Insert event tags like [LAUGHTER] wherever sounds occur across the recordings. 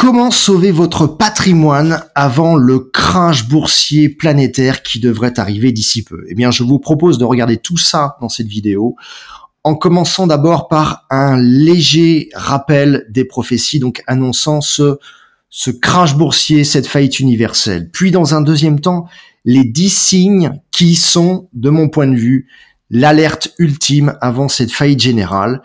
Comment sauver votre patrimoine avant le cringe boursier planétaire qui devrait arriver d'ici peu Eh bien, je vous propose de regarder tout ça dans cette vidéo en commençant d'abord par un léger rappel des prophéties, donc annonçant ce, ce crash boursier, cette faillite universelle. Puis, dans un deuxième temps, les dix signes qui sont, de mon point de vue, l'alerte ultime avant cette faillite générale.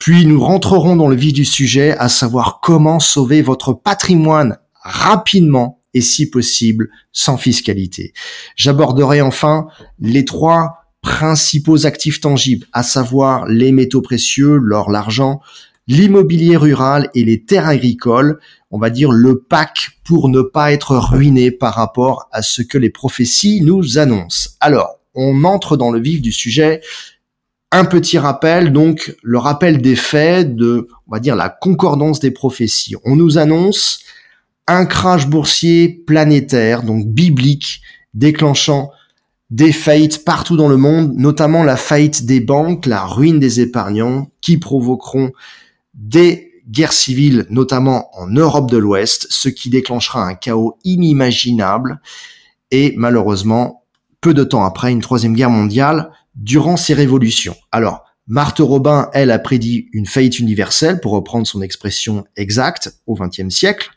Puis nous rentrerons dans le vif du sujet, à savoir comment sauver votre patrimoine rapidement et si possible sans fiscalité. J'aborderai enfin les trois principaux actifs tangibles, à savoir les métaux précieux, l'or, l'argent, l'immobilier rural et les terres agricoles, on va dire le pack pour ne pas être ruiné par rapport à ce que les prophéties nous annoncent. Alors, on entre dans le vif du sujet un petit rappel, donc le rappel des faits de, on va dire, la concordance des prophéties. On nous annonce un crash boursier planétaire, donc biblique, déclenchant des faillites partout dans le monde, notamment la faillite des banques, la ruine des épargnants, qui provoqueront des guerres civiles, notamment en Europe de l'Ouest, ce qui déclenchera un chaos inimaginable et malheureusement, peu de temps après, une troisième guerre mondiale durant ces révolutions. Alors, Marthe Robin, elle, a prédit une faillite universelle, pour reprendre son expression exacte, au XXe siècle.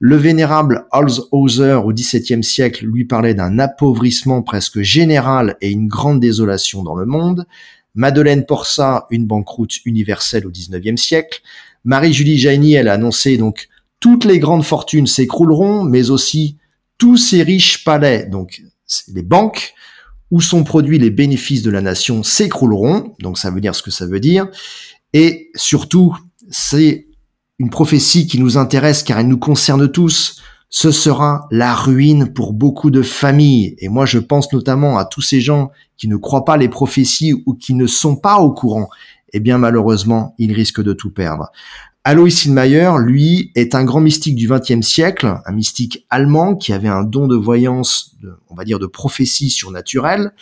Le vénérable Hauser, au XVIIe siècle, lui parlait d'un appauvrissement presque général et une grande désolation dans le monde. Madeleine Porsa, une banqueroute universelle au XIXe siècle. Marie-Julie Jaini, elle a annoncé donc toutes les grandes fortunes s'écrouleront, mais aussi tous ces riches palais, donc les banques, où sont produits les bénéfices de la nation s'écrouleront, donc ça veut dire ce que ça veut dire, et surtout, c'est une prophétie qui nous intéresse car elle nous concerne tous, ce sera la ruine pour beaucoup de familles. Et moi, je pense notamment à tous ces gens qui ne croient pas les prophéties ou qui ne sont pas au courant. Eh bien, malheureusement, ils risquent de tout perdre. Alois Mayer, lui, est un grand mystique du XXe siècle, un mystique allemand qui avait un don de voyance, on va dire de prophétie surnaturelle,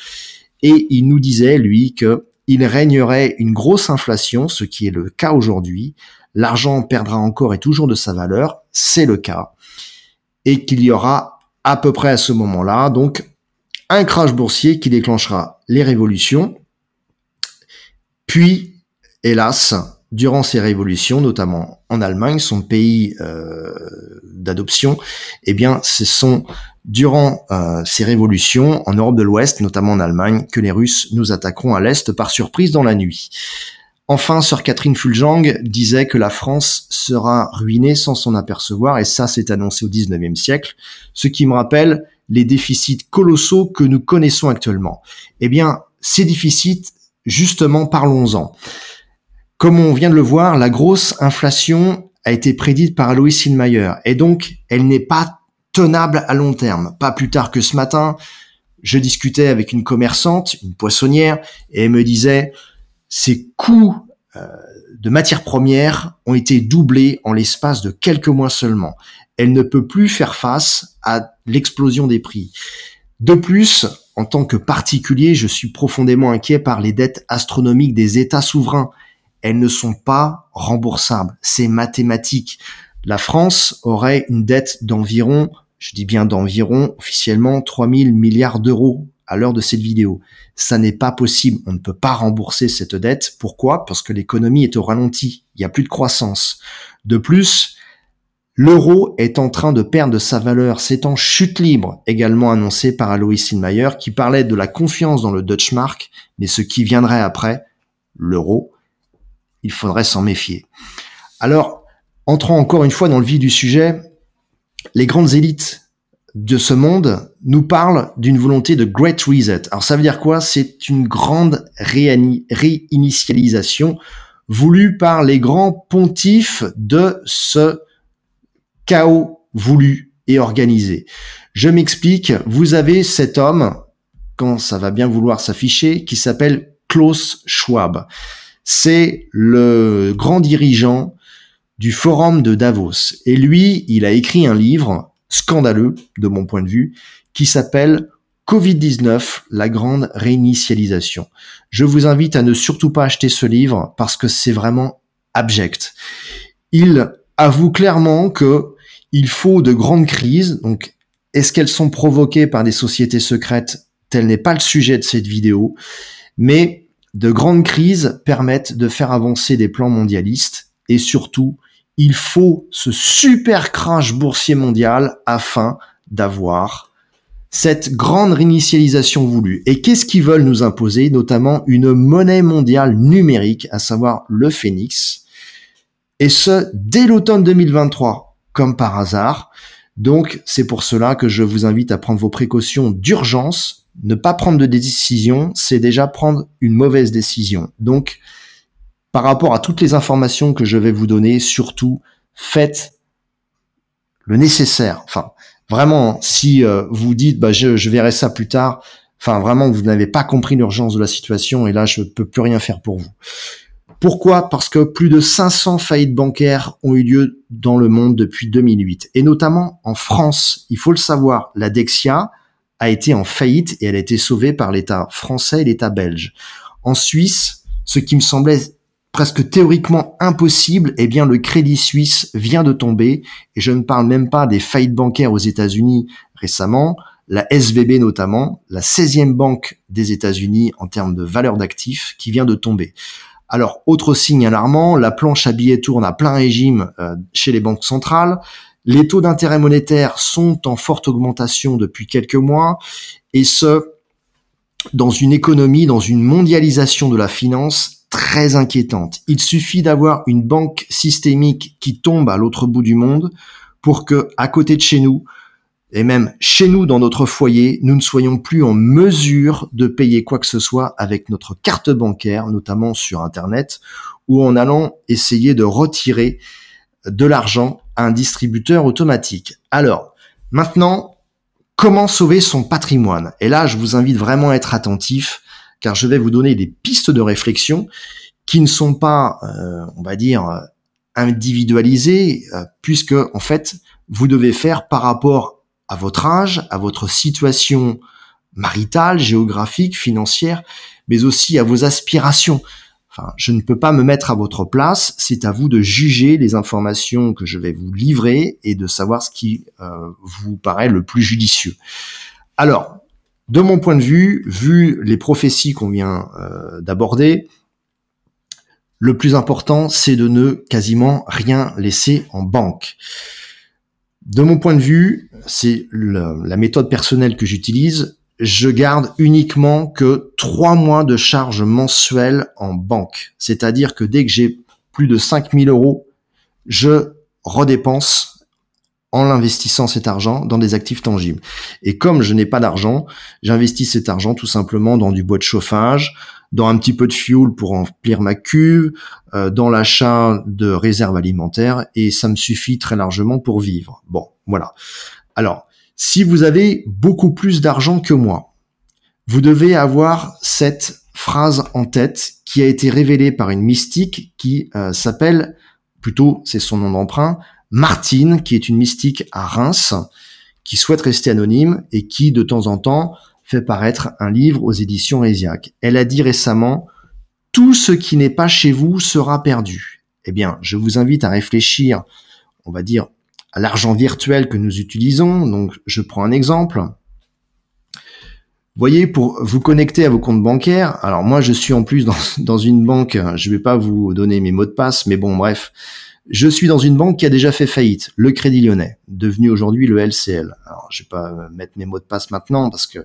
et il nous disait, lui, que il régnerait une grosse inflation, ce qui est le cas aujourd'hui. L'argent perdra encore et toujours de sa valeur, c'est le cas, et qu'il y aura à peu près à ce moment-là, donc, un crash boursier qui déclenchera les révolutions, puis, hélas, durant ces révolutions, notamment en Allemagne, son pays euh, d'adoption, eh bien, ce sont durant euh, ces révolutions en Europe de l'Ouest, notamment en Allemagne, que les Russes nous attaqueront à l'Est par surprise dans la nuit. Enfin, sœur Catherine Fuljang disait que la France sera ruinée sans s'en apercevoir, et ça s'est annoncé au 19e siècle, ce qui me rappelle les déficits colossaux que nous connaissons actuellement. Eh bien, ces déficits, justement, parlons-en. Comme on vient de le voir, la grosse inflation a été prédite par Louis Hillmayer, et donc elle n'est pas tenable à long terme. Pas plus tard que ce matin, je discutais avec une commerçante, une poissonnière, et elle me disait ces coûts euh, de matières premières ont été doublés en l'espace de quelques mois seulement. Elle ne peut plus faire face à l'explosion des prix. De plus, en tant que particulier, je suis profondément inquiet par les dettes astronomiques des États souverains elles ne sont pas remboursables. C'est mathématique. La France aurait une dette d'environ, je dis bien d'environ, officiellement 3000 milliards d'euros à l'heure de cette vidéo. Ça n'est pas possible. On ne peut pas rembourser cette dette. Pourquoi Parce que l'économie est au ralenti. Il n'y a plus de croissance. De plus, l'euro est en train de perdre sa valeur. C'est en chute libre, également annoncé par Alois Sinmayer, qui parlait de la confiance dans le Mark, mais ce qui viendrait après, l'euro, il faudrait s'en méfier. Alors, entrant encore une fois dans le vif du sujet, les grandes élites de ce monde nous parlent d'une volonté de Great Reset. Alors ça veut dire quoi C'est une grande réinitialisation voulue par les grands pontifes de ce chaos voulu et organisé. Je m'explique, vous avez cet homme, quand ça va bien vouloir s'afficher, qui s'appelle Klaus Schwab c'est le grand dirigeant du forum de Davos. Et lui, il a écrit un livre scandaleux, de mon point de vue, qui s'appelle Covid-19, la grande réinitialisation. Je vous invite à ne surtout pas acheter ce livre parce que c'est vraiment abject. Il avoue clairement que il faut de grandes crises. Donc, est-ce qu'elles sont provoquées par des sociétés secrètes? Tel n'est pas le sujet de cette vidéo. Mais de grandes crises permettent de faire avancer des plans mondialistes et surtout, il faut ce super crash boursier mondial afin d'avoir cette grande réinitialisation voulue. Et qu'est-ce qu'ils veulent nous imposer Notamment une monnaie mondiale numérique, à savoir le phénix. Et ce, dès l'automne 2023, comme par hasard. Donc c'est pour cela que je vous invite à prendre vos précautions d'urgence. Ne pas prendre de décision, c'est déjà prendre une mauvaise décision. Donc par rapport à toutes les informations que je vais vous donner, surtout faites le nécessaire. Enfin, vraiment, si euh, vous dites bah, je, verrai ça plus tard, enfin vraiment vous n'avez pas compris l'urgence de la situation et là je ne peux plus rien faire pour vous. Pourquoi Parce que plus de 500 faillites bancaires ont eu lieu dans le monde depuis 2008, et notamment en France. Il faut le savoir, la Dexia a été en faillite et elle a été sauvée par l'État français et l'État belge. En Suisse, ce qui me semblait presque théoriquement impossible, eh bien le Crédit Suisse vient de tomber, et je ne parle même pas des faillites bancaires aux États-Unis récemment, la SVB notamment, la 16e banque des États-Unis en termes de valeur d'actifs, qui vient de tomber. Alors, autre signe alarmant, la planche à billets tourne à plein régime euh, chez les banques centrales. Les taux d'intérêt monétaire sont en forte augmentation depuis quelques mois, et ce, dans une économie, dans une mondialisation de la finance très inquiétante. Il suffit d'avoir une banque systémique qui tombe à l'autre bout du monde pour que, à côté de chez nous, et même chez nous dans notre foyer, nous ne soyons plus en mesure de payer quoi que ce soit avec notre carte bancaire, notamment sur Internet, ou en allant essayer de retirer de l'argent à un distributeur automatique. Alors, maintenant, comment sauver son patrimoine Et là, je vous invite vraiment à être attentif, car je vais vous donner des pistes de réflexion qui ne sont pas, euh, on va dire, euh, individualisées, euh, puisque en fait, vous devez faire par rapport à à votre âge, à votre situation maritale, géographique, financière, mais aussi à vos aspirations. Enfin, je ne peux pas me mettre à votre place. C'est à vous de juger les informations que je vais vous livrer et de savoir ce qui euh, vous paraît le plus judicieux. Alors, de mon point de vue, vu les prophéties qu'on vient euh, d'aborder, le plus important, c'est de ne quasiment rien laisser en banque. De mon point de vue, c'est la méthode personnelle que j'utilise. Je garde uniquement que trois mois de charges mensuelles en banque. C'est-à-dire que dès que j'ai plus de 5000 euros, je redépense en l'investissant cet argent dans des actifs tangibles. Et comme je n'ai pas d'argent, j'investis cet argent tout simplement dans du bois de chauffage, dans un petit peu de fuel pour remplir ma cuve, euh, dans l'achat de réserves alimentaires et ça me suffit très largement pour vivre. Bon, voilà. Alors, si vous avez beaucoup plus d'argent que moi, vous devez avoir cette phrase en tête qui a été révélée par une mystique qui euh, s'appelle, plutôt c'est son nom d'emprunt, Martine, qui est une mystique à Reims, qui souhaite rester anonyme et qui, de temps en temps, fait paraître un livre aux éditions Réziac Elle a dit récemment Tout ce qui n'est pas chez vous sera perdu. Eh bien, je vous invite à réfléchir, on va dire, à l'argent virtuel que nous utilisons. Donc, je prends un exemple. Voyez, pour vous connecter à vos comptes bancaires, alors moi je suis en plus dans [LAUGHS] une banque, hein, je ne vais pas vous donner mes mots de passe, mais bon bref, je suis dans une banque qui a déjà fait faillite, le Crédit Lyonnais, devenu aujourd'hui le LCL. Alors, je vais pas euh, mettre mes mots de passe maintenant parce que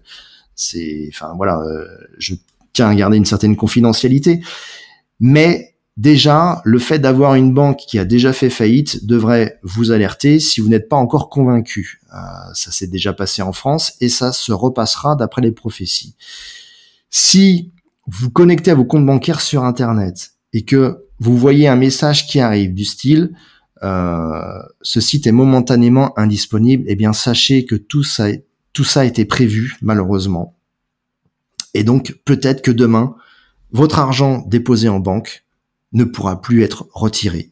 c'est, enfin voilà, euh, je tiens à garder une certaine confidentialité. Mais déjà, le fait d'avoir une banque qui a déjà fait faillite devrait vous alerter si vous n'êtes pas encore convaincu. Euh, ça s'est déjà passé en France et ça se repassera d'après les prophéties. Si vous connectez à vos comptes bancaires sur Internet et que vous voyez un message qui arrive du style euh, ce site est momentanément indisponible, eh bien sachez que tout ça, tout ça a été prévu malheureusement. Et donc peut-être que demain, votre argent déposé en banque ne pourra plus être retiré.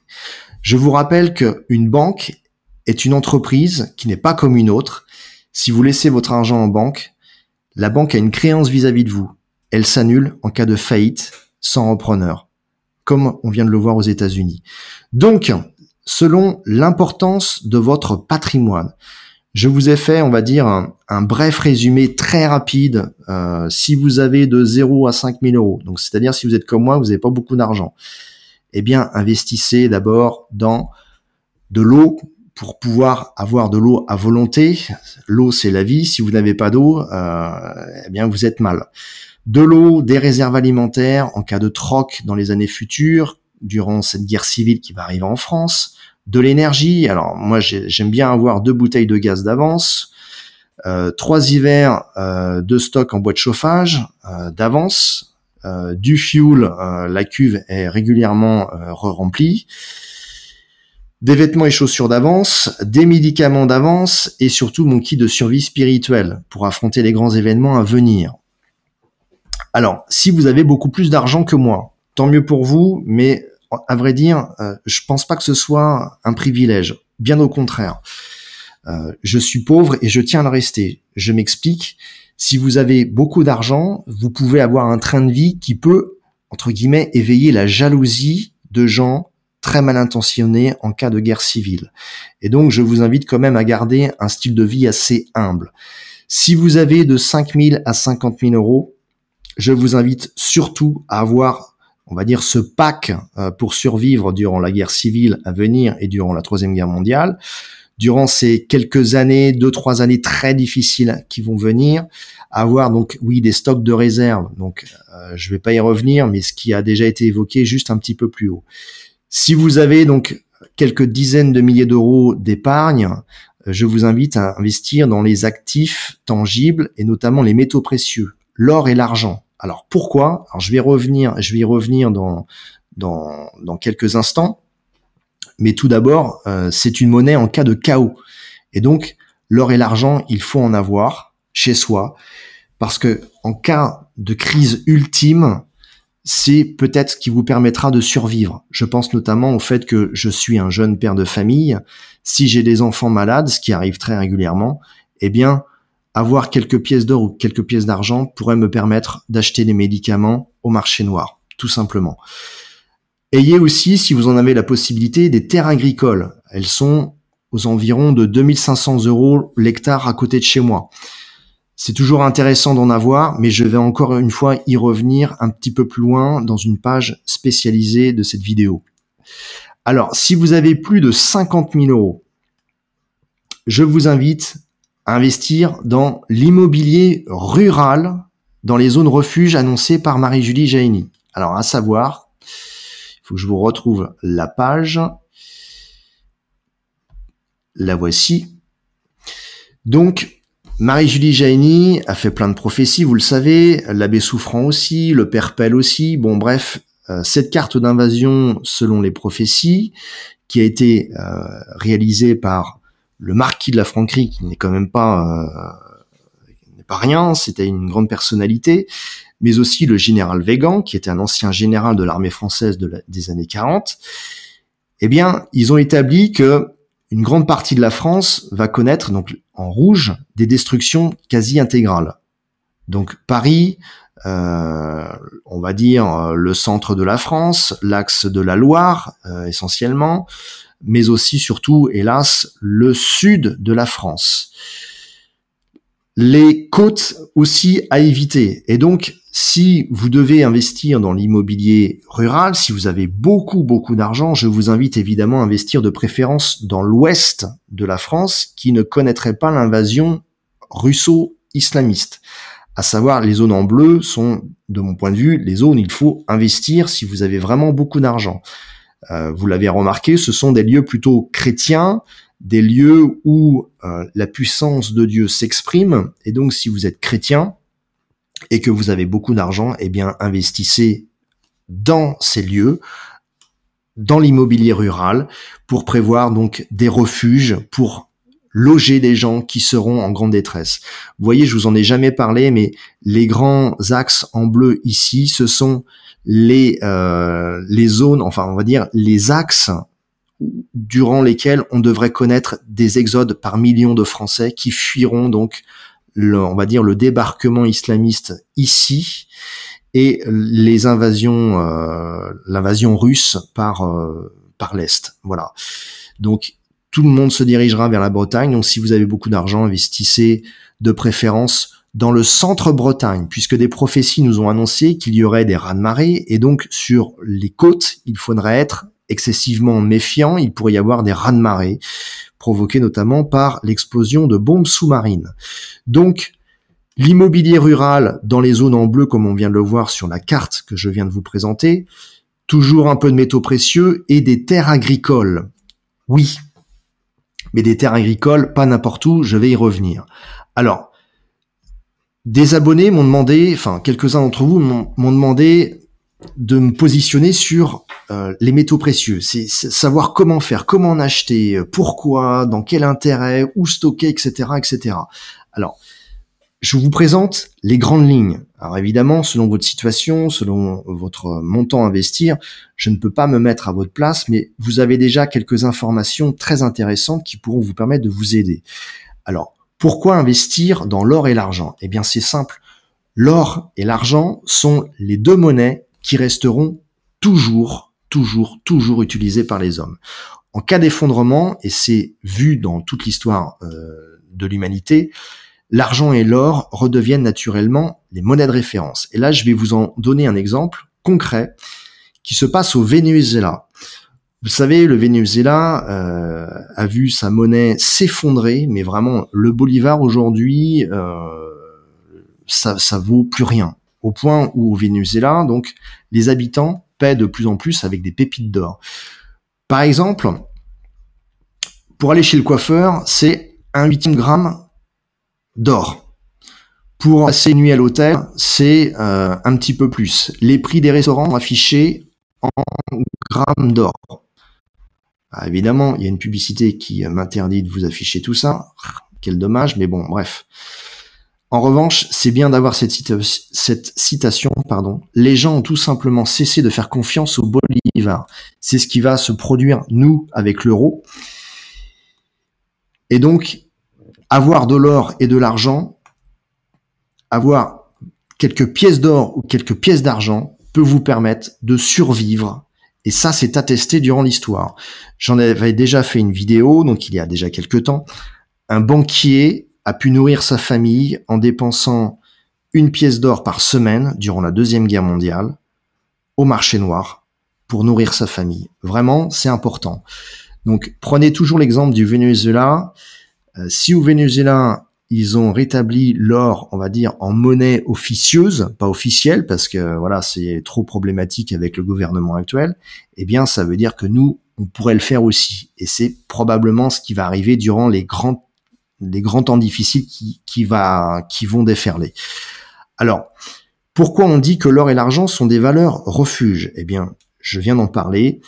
Je vous rappelle qu'une banque est une entreprise qui n'est pas comme une autre. Si vous laissez votre argent en banque, la banque a une créance vis-à-vis -vis de vous. Elle s'annule en cas de faillite sans repreneur comme on vient de le voir aux États-Unis. Donc, selon l'importance de votre patrimoine, je vous ai fait, on va dire, un, bref résumé très rapide. Euh, si vous avez de 0 à 5 000 euros, donc c'est-à-dire si vous êtes comme moi, vous n'avez pas beaucoup d'argent, eh bien, investissez d'abord dans de l'eau pour pouvoir avoir de l'eau à volonté. L'eau, c'est la vie. Si vous n'avez pas d'eau, euh, eh bien, vous êtes mal de l'eau, des réserves alimentaires en cas de troc dans les années futures, durant cette guerre civile qui va arriver en France, de l'énergie. Alors moi j'aime bien avoir deux bouteilles de gaz d'avance, euh, trois hivers euh, de stock en bois de chauffage euh, d'avance, du fuel, la cuve est régulièrement re-remplie, des vêtements et chaussures d'avance, des médicaments d'avance et surtout mon kit de survie spirituelle pour affronter les grands événements à venir. Alors, si vous avez beaucoup plus d'argent que moi, tant mieux pour vous, mais à vrai dire, euh, je pense pas que ce soit un privilège. Bien au contraire. Euh, je suis pauvre et je tiens à le rester. Je m'explique. Si vous avez beaucoup d'argent, vous pouvez avoir un train de vie qui peut, entre guillemets, éveiller la jalousie de gens très mal intentionnés en cas de guerre civile. Et donc, je vous invite quand même à garder un style de vie assez humble. Si vous avez de 5 000 à 50 000 euros, je vous invite surtout à avoir, on va dire, ce pack euh, pour survivre durant la guerre civile à venir et durant la Troisième Guerre mondiale. Durant ces quelques années, deux, trois années très difficiles qui vont venir, avoir donc, oui, des stocks de réserve. Donc, euh, je ne vais pas y revenir, mais ce qui a déjà été évoqué juste un petit peu plus haut. Si vous avez donc quelques dizaines de milliers d'euros d'épargne, euh, je vous invite à investir dans les actifs tangibles et notamment les métaux précieux, l'or et l'argent. Alors pourquoi Alors je vais revenir, je vais y revenir dans, dans, quelques instants. Mais tout d'abord, euh, c'est une monnaie en cas de chaos. Et donc, l'or et l'argent, il faut en avoir chez soi. Parce que en cas de crise ultime, c'est peut-être ce qui vous permettra de survivre. Je pense notamment au fait que je suis un jeune père de famille. Si j'ai des enfants malades, ce qui arrive très régulièrement, eh bien, avoir quelques pièces d'or ou quelques pièces d'argent pourrait me permettre d'acheter des médicaments au marché noir, tout simplement. Ayez aussi, si vous en avez la possibilité, des terres agricoles. Elles sont aux environs de 2500 euros l'hectare à côté de chez moi. C'est toujours intéressant d'en avoir, mais je vais encore une fois y revenir un petit peu plus loin dans une page spécialisée de cette vidéo. Alors, si vous avez plus de 50 000 euros, je vous invite investir dans l'immobilier rural dans les zones refuges annoncées par Marie-Julie Jaini. Alors, à savoir, il faut que je vous retrouve la page. La voici. Donc, Marie-Julie Jaini a fait plein de prophéties, vous le savez, l'abbé Souffrant aussi, le père Pelle aussi. Bon, bref, euh, cette carte d'invasion selon les prophéties, qui a été euh, réalisée par le marquis de la Franquerie, qui n'est quand même pas, euh, pas rien, c'était une grande personnalité, mais aussi le général Végan, qui était un ancien général de l'armée française des années 40, eh bien, ils ont établi que une grande partie de la France va connaître, donc en rouge, des destructions quasi intégrales. Donc Paris, euh, on va dire euh, le centre de la France, l'axe de la Loire essentiellement, mais aussi surtout, hélas, le sud de la France. Les côtes aussi à éviter. Et donc, si vous devez investir dans l'immobilier rural, si vous avez beaucoup, beaucoup d'argent, je vous invite évidemment à investir de préférence dans l'ouest de la France, qui ne connaîtrait pas l'invasion russo-islamiste à savoir les zones en bleu sont, de mon point de vue, les zones où il faut investir si vous avez vraiment beaucoup d'argent. Euh, vous l'avez remarqué, ce sont des lieux plutôt chrétiens, des lieux où euh, la puissance de Dieu s'exprime. Et donc, si vous êtes chrétien et que vous avez beaucoup d'argent, eh bien, investissez dans ces lieux, dans l'immobilier rural, pour prévoir donc des refuges pour loger des gens qui seront en grande détresse. Vous voyez, je vous en ai jamais parlé, mais les grands axes en bleu ici, ce sont les, euh, les zones, enfin on va dire les axes durant lesquels on devrait connaître des exodes par millions de Français qui fuiront donc, le, on va dire, le débarquement islamiste ici et les invasions, euh, l'invasion russe par euh, par l'est. Voilà. Donc tout le monde se dirigera vers la Bretagne. Donc si vous avez beaucoup d'argent, investissez de préférence dans le centre Bretagne, puisque des prophéties nous ont annoncé qu'il y aurait des rats de marée et donc sur les côtes, il faudrait être excessivement méfiant, il pourrait y avoir des rats de marée provoqués notamment par l'explosion de bombes sous-marines. Donc, l'immobilier rural dans les zones en bleu, comme on vient de le voir sur la carte que je viens de vous présenter, toujours un peu de métaux précieux et des terres agricoles. Oui, mais des terres agricoles, pas n'importe où, je vais y revenir. Alors, des abonnés m'ont demandé, enfin quelques-uns d'entre vous m'ont demandé de me positionner sur euh, les métaux précieux, c'est savoir comment faire, comment en acheter, pourquoi, dans quel intérêt, où stocker, etc., etc. Alors, je vous présente les grandes lignes. Alors évidemment, selon votre situation, selon votre montant à investir, je ne peux pas me mettre à votre place, mais vous avez déjà quelques informations très intéressantes qui pourront vous permettre de vous aider. Alors, pourquoi investir dans l'or et l'argent Eh bien, c'est simple. L'or et l'argent sont les deux monnaies qui resteront toujours, toujours, toujours utilisées par les hommes. En cas d'effondrement, et c'est vu dans toute l'histoire euh, de l'humanité, l'argent et l'or redeviennent naturellement les monnaies de référence. Et là, je vais vous en donner un exemple concret qui se passe au Venezuela. Vous savez, le Venezuela euh, a vu sa monnaie s'effondrer, mais vraiment, le bolivar aujourd'hui, euh, ça, ça vaut plus rien. Au point où au Venezuela, donc, les habitants paient de plus en plus avec des pépites d'or. Par exemple, pour aller chez le coiffeur, c'est un huitième gramme d'or. Pour passer une nuit à l'hôtel, c'est euh, un petit peu plus. Les prix des restaurants sont affichés en grammes d'or. Ah, évidemment, il y a une publicité qui euh, m'interdit de vous afficher tout ça. Quel dommage, mais bon, bref. En revanche, c'est bien d'avoir cette, cette, citation, pardon. Les gens ont tout simplement cessé de faire confiance au bolivar. C'est ce qui va se produire, nous, avec l'euro. Et donc, avoir de l'or et de l'argent, avoir quelques pièces d'or ou quelques pièces d'argent peut vous permettre de survivre. Et ça, c'est attesté durant l'histoire. J'en avais déjà fait une vidéo, donc il y a déjà quelques temps. Un banquier a pu nourrir sa famille en dépensant une pièce d'or par semaine durant la Deuxième Guerre mondiale au marché noir pour nourrir sa famille. Vraiment, c'est important. Donc, prenez toujours l'exemple du Venezuela. Euh, si au Venezuela, ils ont rétabli l'or, on va dire, en monnaie officieuse, pas officielle, parce que voilà, c'est trop problématique avec le gouvernement actuel. Eh bien, ça veut dire que nous, on pourrait le faire aussi, et c'est probablement ce qui va arriver durant les grands les grands temps difficiles qui, qui va qui vont déferler. Alors, pourquoi on dit que l'or et l'argent sont des valeurs refuges Eh bien, je viens d'en parler.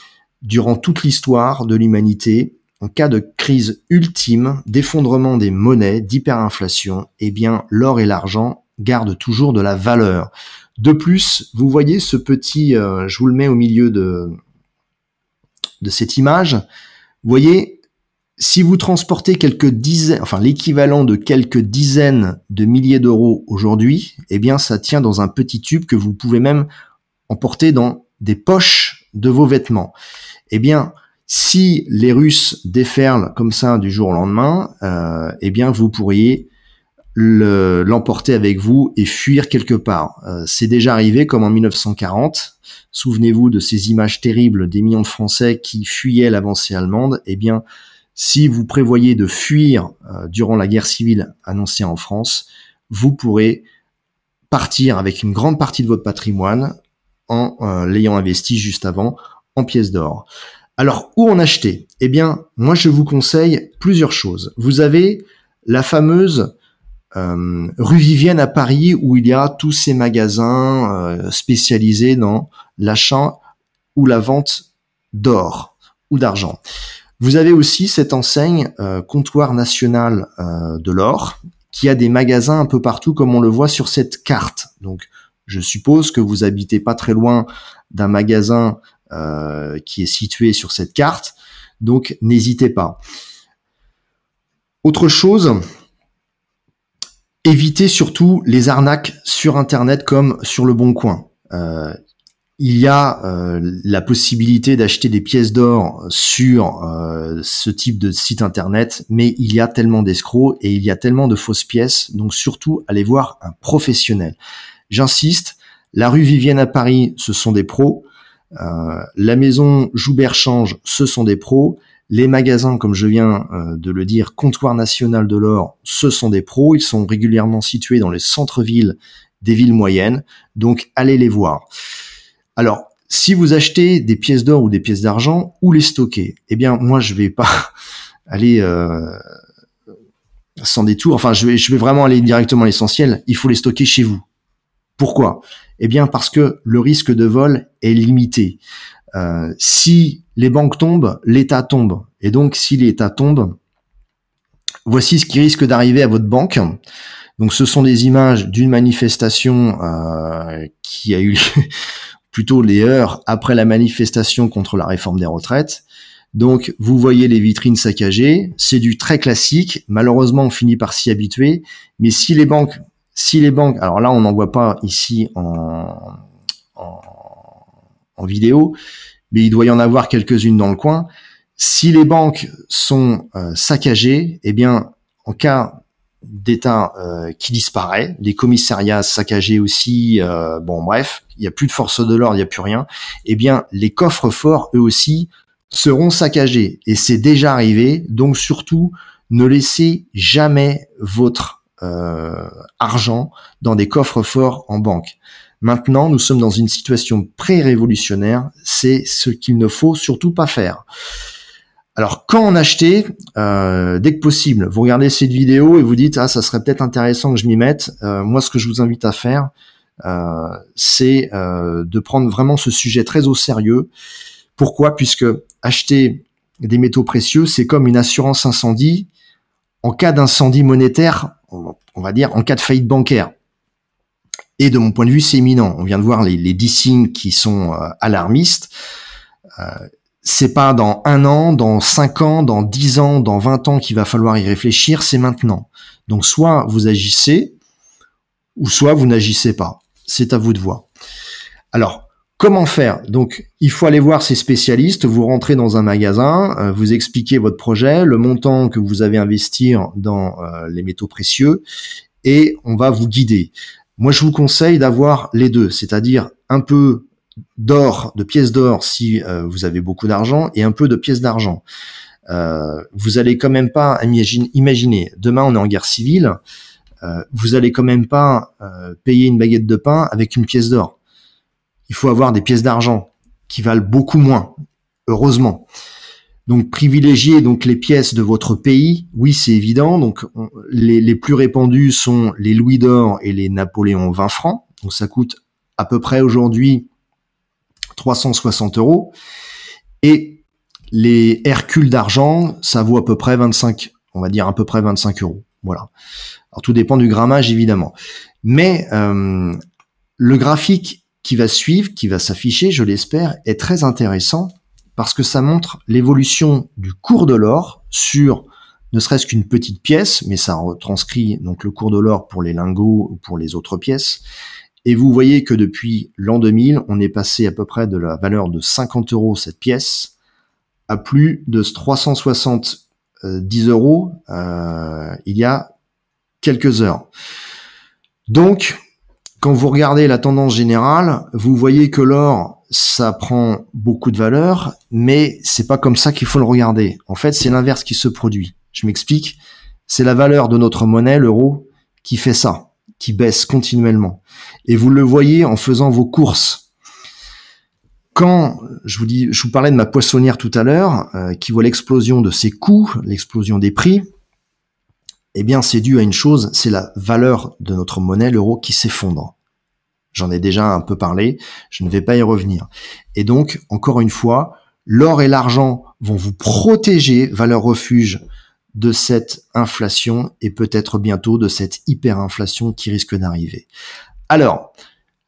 Durant toute l'histoire de l'humanité, en cas de crise ultime, d'effondrement des monnaies, d'hyperinflation, eh bien, l'or et l'argent gardent toujours de la valeur. De plus, vous voyez ce petit, euh, je vous le mets au milieu de, de cette image. Vous voyez, si vous transportez quelques dizaines, enfin, l'équivalent de quelques dizaines de milliers d'euros aujourd'hui, eh bien, ça tient dans un petit tube que vous pouvez même emporter dans des poches de vos vêtements. Eh bien, si les Russes déferlent comme ça du jour au lendemain, euh, eh bien vous pourriez l'emporter avec vous et fuir quelque part. Euh, c'est déjà arrivé comme en 1940. Souvenez-vous de ces images terribles des millions de Français qui fuyaient l'avancée allemande. Eh bien, si vous prévoyez de fuir euh, durant la guerre civile annoncée en France, vous pourrez partir avec une grande partie de votre patrimoine en l'ayant investi juste avant en pièces d'or. Alors, où en acheter Eh bien, moi, je vous conseille plusieurs choses. Vous avez la fameuse euh, rue Vivienne à Paris, où il y a tous ces magasins euh, spécialisés dans l'achat ou la vente d'or ou d'argent. Vous avez aussi cette enseigne euh, Comptoir National de l'Or, qui a des magasins un peu partout, comme on le voit sur cette carte. Donc, je suppose que vous habitez pas très loin d'un magasin euh, qui est situé sur cette carte. Donc n'hésitez pas. Autre chose, évitez surtout les arnaques sur Internet comme sur le Bon Coin. Euh, il y a euh, la possibilité d'acheter des pièces d'or sur ce type de site Internet, mais il y a tellement d'escrocs et il y a tellement de fausses pièces, donc surtout allez voir un professionnel. J'insiste, la rue Vivienne à Paris, ce sont des pros. Euh, la maison Joubert-Change, ce sont des pros. Les magasins, comme je viens euh, de le dire, comptoir national de l'or, ce sont des pros. Ils sont régulièrement situés dans les centres-villes des villes moyennes. Donc, allez les voir. Alors, si vous achetez des pièces d'or ou des pièces d'argent, où les stocker Eh bien, moi, je vais pas [LAUGHS] aller euh, sans détour. Enfin, je vais, je vais vraiment aller directement à l'essentiel. Il faut les stocker chez vous. Pourquoi eh bien parce que le risque de vol est limité. Euh, si les banques tombent, l'État tombe. Et donc si l'État tombe, voici ce qui risque d'arriver à votre banque. Donc ce sont des images d'une manifestation euh, qui a eu lieu [LAUGHS] plutôt les heures après la manifestation contre la réforme des retraites. Donc vous voyez les vitrines saccagées, c'est du très classique, malheureusement on finit par s'y habituer, mais si les banques si les banques, alors là, on n'en voit pas ici en, en, vidéo, mais il doit y en avoir quelques-unes dans le coin. Si les banques sont euh, saccagées, eh bien, en cas d'État euh, qui disparaît, les commissariats saccagés aussi, euh, bon bref, il n'y a plus de force de l'ordre, il n'y a plus rien, et eh bien les coffres forts, eux aussi, seront saccagés. Et c'est déjà arrivé, donc surtout, ne laissez jamais votre euh, argent dans des coffres forts en banque. Maintenant, nous sommes dans une situation pré-révolutionnaire. C'est ce qu'il ne faut surtout pas faire. Alors, quand en acheter euh, Dès que possible. Vous regardez cette vidéo et vous dites ah, ça serait peut-être intéressant que je m'y mette. Euh, moi, ce que je vous invite à faire, c'est de prendre vraiment ce sujet très au sérieux. Pourquoi Puisque acheter des métaux précieux, c'est comme une assurance incendie. En cas d'incendie monétaire, on va dire, en cas de faillite bancaire. Et de mon point de vue, c'est éminent. On vient de voir les, les 10 signes qui sont euh, alarmistes. Euh, c'est pas dans un an, dans cinq ans, dans dix ans, dans 20 ans qu'il va falloir y réfléchir, c'est maintenant. Donc soit vous agissez, ou soit vous n'agissez pas. C'est à vous de voir. Alors, Comment faire Donc, il faut aller voir ces spécialistes, vous rentrez dans un magasin, euh, vous expliquez votre projet, le montant que vous avez investir dans euh, les métaux précieux, et on va vous guider. Moi, je vous conseille d'avoir les deux, c'est-à-dire un peu d'or, de pièces d'or si euh, vous avez beaucoup d'argent, et un peu de pièces d'argent. vous allez quand même pas imaginer, demain on est en guerre civile, vous allez quand même pas payer une baguette de pain avec une pièce d'or il faut avoir des pièces d'argent qui valent beaucoup moins, heureusement. Donc privilégiez donc les pièces de votre pays, oui c'est évident. Donc les, plus répandus sont les louis d'or et les Napoléon 20 francs. Donc ça coûte à peu près aujourd'hui 360 euros. Et les Hercules d'argent, ça vaut à peu près 25, on va dire à peu près 25 euros. Voilà. Alors tout dépend du grammage évidemment. Mais euh, le graphique qui va suivre, qui va s'afficher, je l'espère, est très intéressant parce que ça montre l'évolution du cours de l'or sur ne serait-ce qu'une petite pièce, mais ça retranscrit donc le cours de l'or pour les lingots ou pour les autres pièces. Et vous voyez que depuis l'an 2000, on est passé à peu près de la valeur de 50 euros cette pièce à plus de 370 euros euh, il y a quelques heures. Donc, quand vous regardez la tendance générale, vous voyez que l'or, ça prend beaucoup de valeur, mais c'est pas comme ça qu'il faut le regarder. En fait, c'est l'inverse qui se produit. Je m'explique. C'est la valeur de notre monnaie, l'euro, qui fait ça, qui baisse continuellement. Et vous le voyez en faisant vos courses. Quand je vous dis, je vous parlais de ma poissonnière tout à l'heure, euh, qui voit l'explosion de ses coûts, l'explosion des prix, eh bien, c'est dû à une chose, c'est la valeur de notre monnaie, l'euro, qui s'effondre. J'en ai déjà un peu parlé, je ne vais pas y revenir. Et donc, encore une fois, l'or et l'argent vont vous protéger, valeur refuge, de cette inflation et peut-être bientôt de cette hyperinflation qui risque d'arriver. Alors,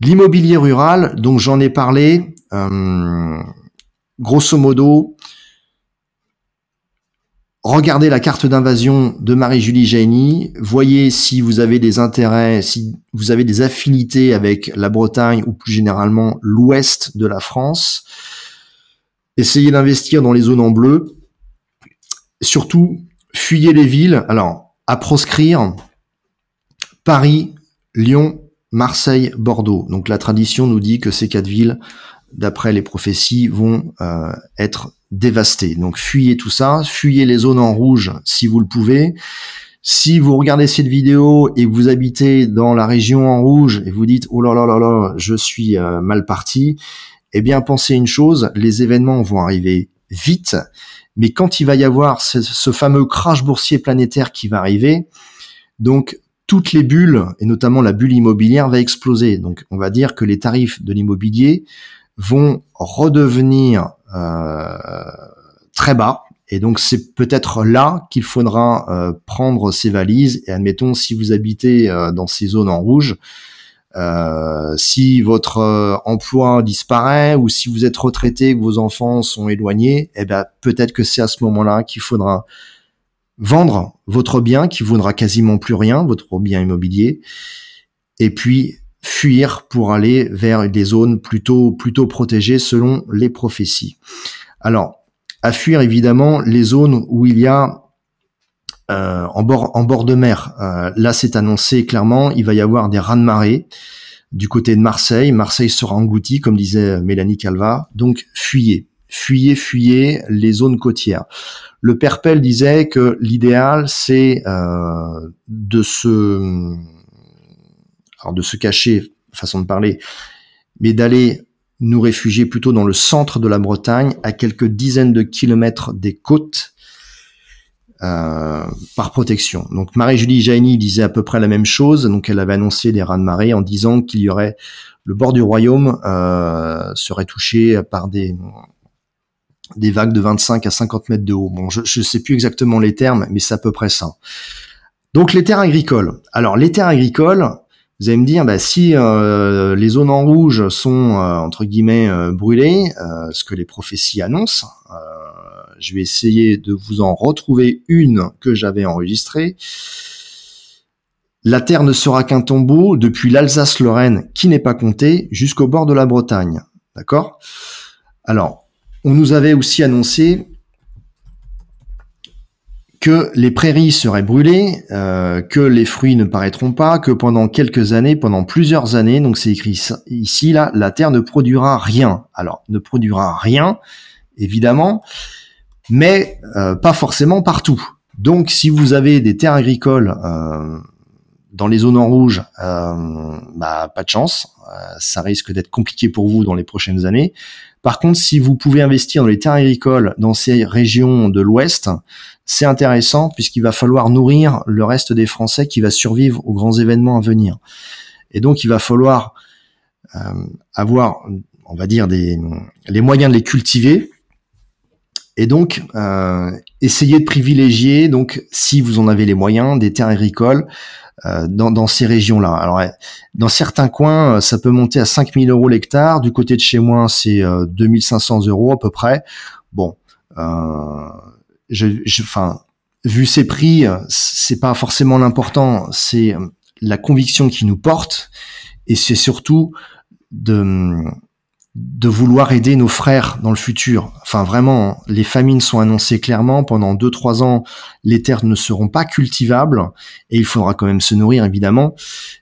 l'immobilier rural, donc j'en ai parlé, euh, grosso modo, regardez la carte d'invasion de Marie-Julie Jaini, voyez si vous avez des intérêts, si vous avez des affinités avec la Bretagne ou plus généralement l'ouest de la France. Essayez d'investir dans les zones en bleu. Surtout, fuyez les villes. Alors, à proscrire, Paris, Lyon, Marseille, Bordeaux. Donc la tradition nous dit que ces quatre villes d'après les prophéties, vont euh, être dévastés. Donc fuyez tout ça, fuyez les zones en rouge si vous le pouvez. Si vous regardez cette vidéo et vous habitez dans la région en rouge et vous dites oh là là là là, je suis euh, mal parti, eh bien pensez une chose, les événements vont arriver vite, mais quand il va y avoir ce, ce fameux crash boursier planétaire qui va arriver, donc toutes les bulles, et notamment la bulle immobilière, va exploser. Donc on va dire que les tarifs de l'immobilier vont redevenir euh, très bas. Et donc c'est peut-être là qu'il faudra euh, prendre ses valises. Et admettons, si vous habitez euh, dans ces zones en rouge, euh, si votre emploi disparaît ou si vous êtes retraité, que vos enfants sont éloignés, eh ben peut-être que c'est à ce moment-là qu'il faudra vendre votre bien qui vaudra quasiment plus rien, votre bien immobilier, et puis fuir pour aller vers des zones plutôt, plutôt protégées selon les prophéties. Alors, à fuir évidemment les zones où il y a euh, en, bord, en bord de mer. Euh, là, c'est annoncé clairement, il va y avoir des rats de marée du côté de Marseille. Marseille sera engloutie, comme disait Mélanie Calva. Donc, fuyez, fuyez, fuyez les zones côtières. Le Perpel disait que l'idéal, c'est euh, de se alors de se cacher, façon de parler, mais d'aller nous réfugier plutôt dans le centre de la Bretagne, à quelques dizaines de kilomètres des côtes, euh, par protection. Donc Marie-Julie Jaini disait à peu près la même chose. Donc elle avait annoncé des rats de marée en disant qu'il y aurait le bord du royaume euh, serait touché par des des vagues de 25 à 50 mètres de haut. Bon, je ne sais plus exactement les termes, mais c'est à peu près ça. Donc les terres agricoles. Alors les terres agricoles, vous allez me dire, bah, si euh, les zones en rouge sont euh, entre guillemets euh, brûlées, ce que les prophéties annoncent, je vais essayer de vous en retrouver une que j'avais enregistrée. La terre ne sera qu'un tombeau depuis l'Alsace-Lorraine, qui n'est pas comptée, jusqu'au bord de la Bretagne. D'accord Alors, on nous avait aussi annoncé que les prairies seraient brûlées, euh, que les fruits ne paraîtront pas, que pendant quelques années, pendant plusieurs années, donc c'est écrit ici, là, la terre ne produira rien. Alors, ne produira rien, évidemment, mais euh, pas forcément partout. Donc, si vous avez des terres agricoles euh, dans les zones en rouge, euh, bah, pas de chance. Euh, ça risque d'être compliqué pour vous dans les prochaines années. Par contre, si vous pouvez investir dans les terres agricoles dans ces régions de l'Ouest, c'est intéressant puisqu'il va falloir nourrir le reste des Français qui va survivre aux grands événements à venir. Et donc, il va falloir euh, avoir, on va dire, les moyens de les cultiver. Et donc, essayez essayer de privilégier, donc, si vous en avez les moyens, des terres agricoles euh, dans, dans, ces régions-là. Alors, euh, dans certains coins, euh, ça peut monter à 5000 euros l'hectare. Du côté de chez moi, c'est 2500 euros à peu près. Bon, euh, je, enfin, vu ces prix, c'est pas forcément l'important. C'est la conviction qui nous porte, et c'est surtout de hum, de vouloir aider nos frères dans le futur. Enfin, vraiment, les famines sont annoncées clairement. Pendant deux trois ans, les terres ne seront pas cultivables et il faudra quand même se nourrir, évidemment.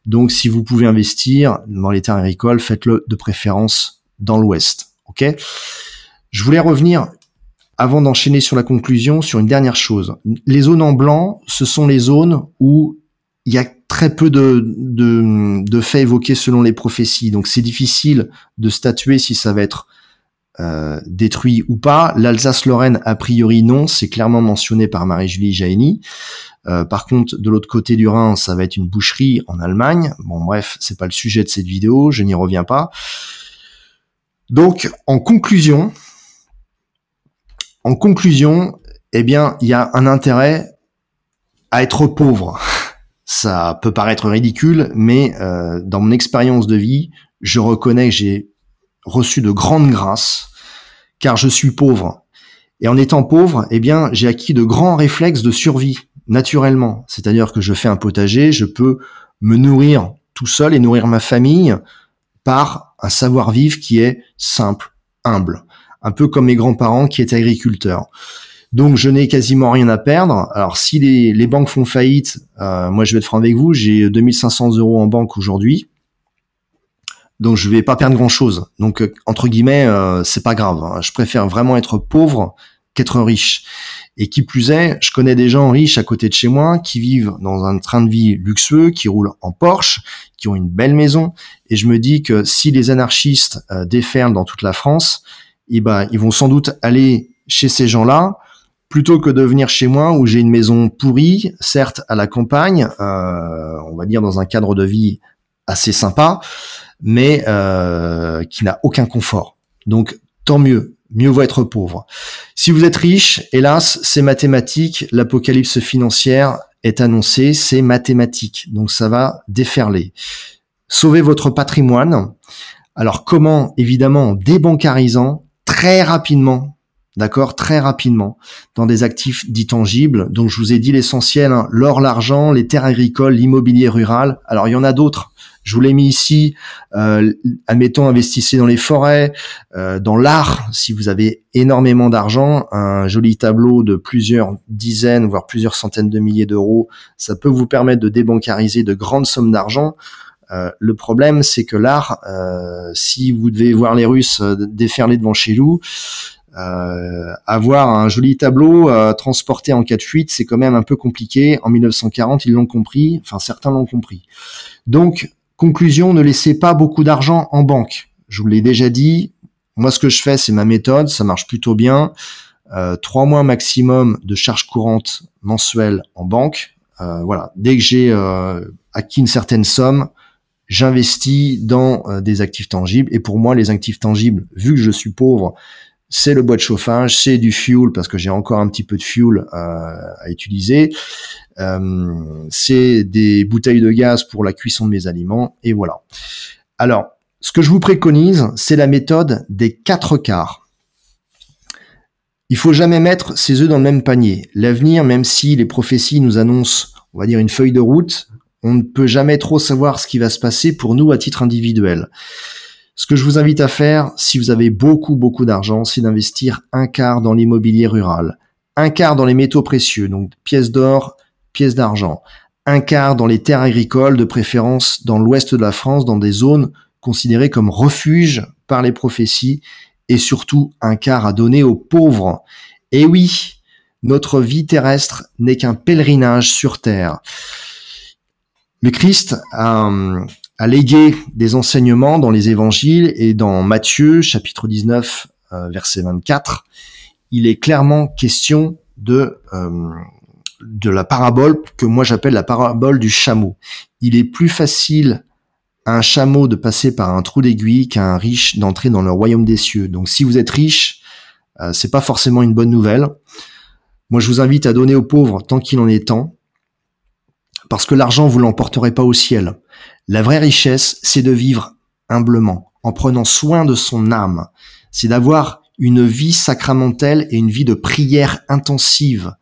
Donc, si vous pouvez investir dans les terres agricoles, faites-le de préférence dans l'Ouest. OK Je voulais revenir, avant d'enchaîner sur la conclusion, sur une dernière chose. Les zones en blanc, ce sont les zones où il y a très peu de, faits évoqués selon les prophéties, donc c'est difficile de statuer si ça va être euh, détruit ou pas. L'Alsace-Lorraine, a priori non, c'est clairement mentionné par Marie-Julie Jaini. Euh, par contre, de l'autre côté du Rhin, ça va être une boucherie en Allemagne. Bon, bref, c'est pas le sujet de cette vidéo, je n'y reviens pas. Donc, en conclusion, en conclusion, eh bien, il y a un intérêt à être pauvre. [LAUGHS] Ça peut paraître ridicule, mais euh, dans mon expérience de vie, je reconnais que j'ai reçu de grandes grâces, car je suis pauvre. Et en étant pauvre, eh bien, j'ai acquis de grands réflexes de survie, naturellement. C'est-à-dire que je fais un potager, je peux me nourrir tout seul et nourrir ma famille par un savoir-vivre qui est simple, humble. Un peu comme mes grands-parents qui étaient agriculteurs. Donc je n'ai quasiment rien à perdre. Alors si les, banques font faillite, euh, moi je vais être franc avec vous, j'ai 2500 euh, euros en banque aujourd'hui. Donc je vais pas perdre grand chose. Donc euh, entre guillemets, c'est pas grave. Hein. Je préfère vraiment être pauvre qu'être riche. Et qui plus est, je connais des gens riches à côté de chez moi qui vivent dans un train de vie luxueux, qui roulent en Porsche, qui ont une belle maison. Et je me dis que si les anarchistes déferlent dans toute la France, eh ben, ils vont sans doute aller chez ces gens-là, plutôt que de venir chez moi où j'ai une maison pourrie, certes à la campagne, euh, on va dire dans un cadre de vie assez sympa, mais euh, qui n'a aucun confort. Donc tant mieux, mieux vaut être pauvre. Si vous êtes riche, hélas, c'est mathématique, l'apocalypse financière est annoncée, c'est mathématique, donc ça va déferler. Sauvez votre patrimoine. Alors comment Évidemment en débancarisant très rapidement d'accord, très rapidement, dans des actifs dits tangibles. Donc je vous ai dit l'essentiel, hein, l'or, l'argent, les terres agricoles, l'immobilier rural. Alors il y en a d'autres. Je vous l'ai mis ici. Euh, admettons, investissez dans les forêts, euh, dans l'art, si vous avez énormément d'argent. Un joli tableau de plusieurs dizaines, voire plusieurs centaines de milliers d'euros, ça peut vous permettre de débancariser de grandes sommes d'argent. Euh, le problème, c'est que l'art, euh, si vous devez voir les Russes déferler devant chez vous, euh, avoir un joli tableau euh, transporté en cas de fuite, c'est quand même un peu compliqué. En 1940, ils l'ont compris, enfin certains l'ont compris. Donc, conclusion, ne laissez pas beaucoup d'argent en banque. Je vous l'ai déjà dit, moi ce que je fais, c'est ma méthode, ça marche plutôt bien. Euh, trois mois maximum de charges courantes mensuelles en banque. voilà, dès que j'ai acquis une certaine somme, j'investis dans des actifs tangibles. Et pour moi, les actifs tangibles, vu que je suis pauvre, c'est le bois de chauffage, c'est du fuel parce que j'ai encore un petit peu de fuel euh, à, utiliser, euh, c'est des bouteilles de gaz pour la cuisson de mes aliments et voilà. Alors, ce que je vous préconise, c'est la méthode des quatre quarts. Il faut jamais mettre ses œufs dans le même panier. L'avenir, même si les prophéties nous annoncent, on va dire une feuille de route, on ne peut jamais trop savoir ce qui va se passer pour nous à titre individuel. Ce que je vous invite à faire, si vous avez beaucoup, beaucoup d'argent, c'est d'investir un quart dans l'immobilier rural, un quart dans les métaux précieux, donc pièces d'or, pièces d'argent, un quart dans les terres agricoles, de préférence dans l'ouest de la France, dans des zones considérées comme refuge par les prophéties, et surtout un quart à donner aux pauvres. Et oui, notre vie terrestre n'est qu'un pèlerinage sur terre. Le Christ a, hum, à léguer des enseignements dans les évangiles et dans Matthieu chapitre 19 euh, verset 24, il est clairement question de euh, de la parabole que moi j'appelle la parabole du chameau. Il est plus facile à un chameau de passer par un trou d'aiguille qu'à un riche d'entrer dans le royaume des cieux. Donc si vous êtes riche, ce euh, c'est pas forcément une bonne nouvelle. Moi je vous invite à donner aux pauvres tant qu'il en est temps parce que l'argent vous l'emporterez pas au ciel. La vraie richesse, c'est de vivre humblement, en prenant soin de son âme. C'est d'avoir une vie sacramentelle et une vie de prière intensive.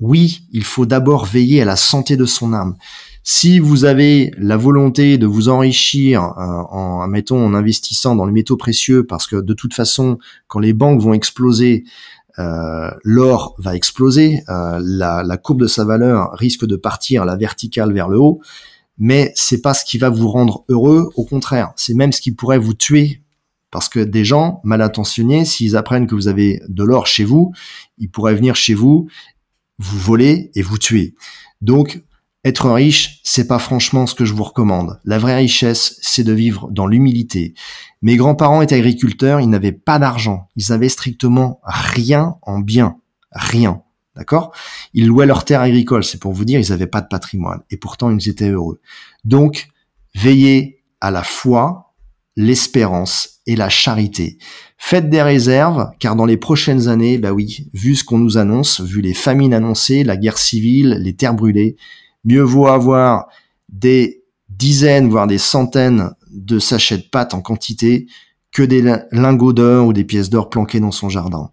Oui, il faut d'abord veiller à la santé de son âme. Si vous avez la volonté de vous enrichir euh, en, mettons, en investissant dans les métaux précieux, parce que de toute façon, quand les banques vont exploser, euh, l'or va exploser, euh, la, la, courbe de sa valeur risque de partir à la verticale vers le haut mais c'est pas ce qui va vous rendre heureux, au contraire, c'est même ce qui pourrait vous tuer. Parce que des gens mal intentionnés, s'ils apprennent que vous avez de l'or chez vous, ils pourraient venir chez vous, vous voler et vous tuer. Donc, être riche, c'est pas franchement ce que je vous recommande. La vraie richesse, c'est de vivre dans l'humilité. Mes grands-parents étaient agriculteurs, ils n'avaient pas d'argent, ils avaient strictement rien en bien, rien. D'accord Ils louaient leurs terres agricoles, c'est pour vous dire, ils n'avaient pas de patrimoine. Et pourtant, ils étaient heureux. Donc, veillez à la foi, l'espérance et la charité. Faites des réserves, car dans les prochaines années, bah oui, vu ce qu'on nous annonce, vu les famines annoncées, la guerre civile, les terres brûlées, mieux vaut avoir des dizaines, voire des centaines de sachets de pâte en quantité que des lingots d'or ou des pièces d'or planquées dans son jardin.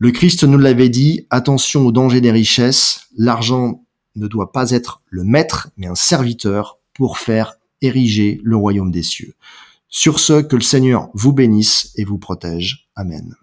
Le Christ nous l'avait dit, attention au danger des richesses, l'argent ne doit pas être le maître, mais un serviteur pour faire ériger le royaume des cieux. Sur ce, que le Seigneur vous bénisse et vous protège. Amen.